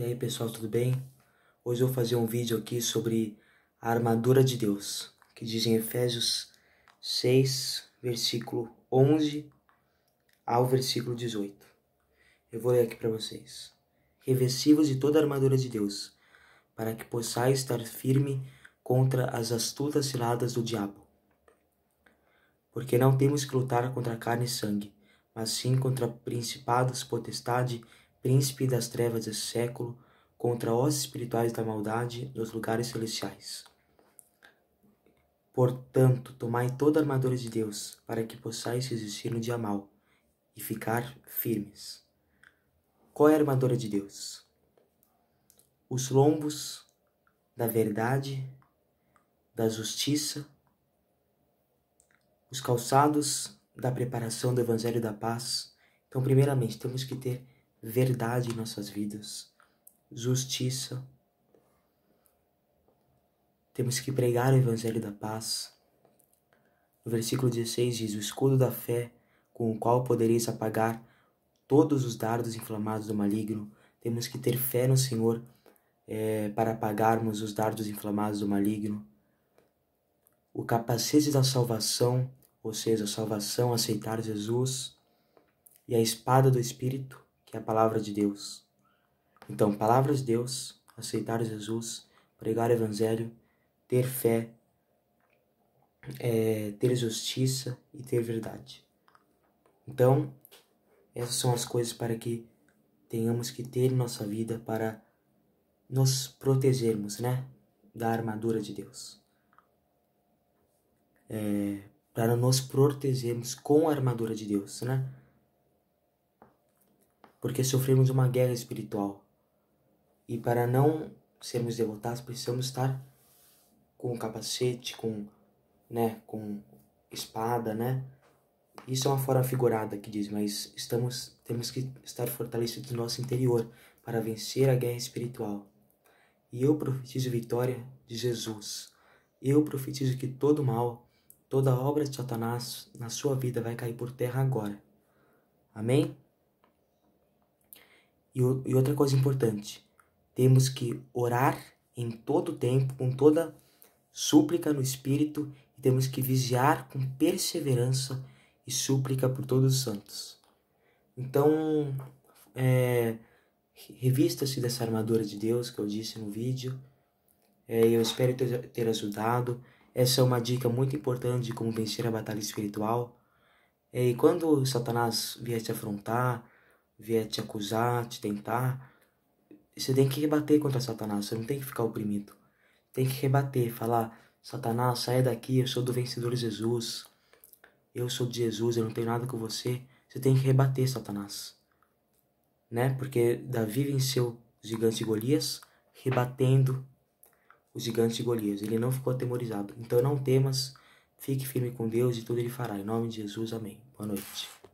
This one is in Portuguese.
E aí pessoal, tudo bem? Hoje eu vou fazer um vídeo aqui sobre a armadura de Deus, que diz em Efésios 6, versículo 11 ao versículo 18. Eu vou ler aqui para vocês. Revestivos de toda a armadura de Deus, para que possais estar firme contra as astutas ciladas do diabo. Porque não temos que lutar contra carne e sangue, mas sim contra principados, potestade e príncipe das trevas desse século, contra os espirituais da maldade nos lugares celestiais. Portanto, tomai toda a armadura de Deus, para que possais resistir no dia mal e ficar firmes. Qual é a armadura de Deus? Os lombos da verdade, da justiça, os calçados da preparação do Evangelho da Paz. Então, primeiramente, temos que ter verdade em nossas vidas, justiça. Temos que pregar o Evangelho da Paz. No versículo 16 diz: O escudo da fé, com o qual podereis apagar todos os dardos inflamados do maligno. Temos que ter fé no Senhor é, para apagarmos os dardos inflamados do maligno. O capacete da salvação, ou seja, a salvação, aceitar Jesus, e a espada do Espírito, que é a palavra de Deus. Então, palavra de Deus, aceitar Jesus, pregar o Evangelho, ter fé, é, ter justiça e ter verdade. Então, essas são as coisas para que tenhamos que ter em nossa vida para nos protegermos, né? Da armadura de Deus. É, para nos protegermos com a armadura de Deus, né? porque sofremos uma guerra espiritual. E para não sermos derrotados, precisamos estar com capacete, com, né, com espada, né? Isso é uma forma figurada que diz, mas estamos temos que estar fortalecidos no nosso interior para vencer a guerra espiritual. E eu profetizo vitória de Jesus. Eu profetizo que todo mal, toda obra de Satanás na sua vida vai cair por terra agora. Amém? E, e outra coisa importante, temos que orar em todo tempo, com toda súplica no Espírito, e temos que vigiar com perseverança e súplica por todos os santos. Então, é, revista-se dessa armadura de Deus que eu disse no vídeo. É, eu espero ter, ter ajudado. Essa é uma dica muito importante de como vencer a batalha espiritual. É, e quando Satanás vier te afrontar, vier te acusar, te tentar, você tem que rebater contra Satanás, você não tem que ficar oprimido. Tem que rebater, falar: Satanás, saia daqui, eu sou do vencedor Jesus. Eu sou de Jesus, eu não tenho nada com você. Você tem que rebater Satanás. Né? Porque Davi venceu o gigante Golias rebatendo o gigante Golias. Ele não ficou atemorizado. Então não temas, fique firme com Deus e tudo ele fará. Em nome de Jesus, amém. Boa noite.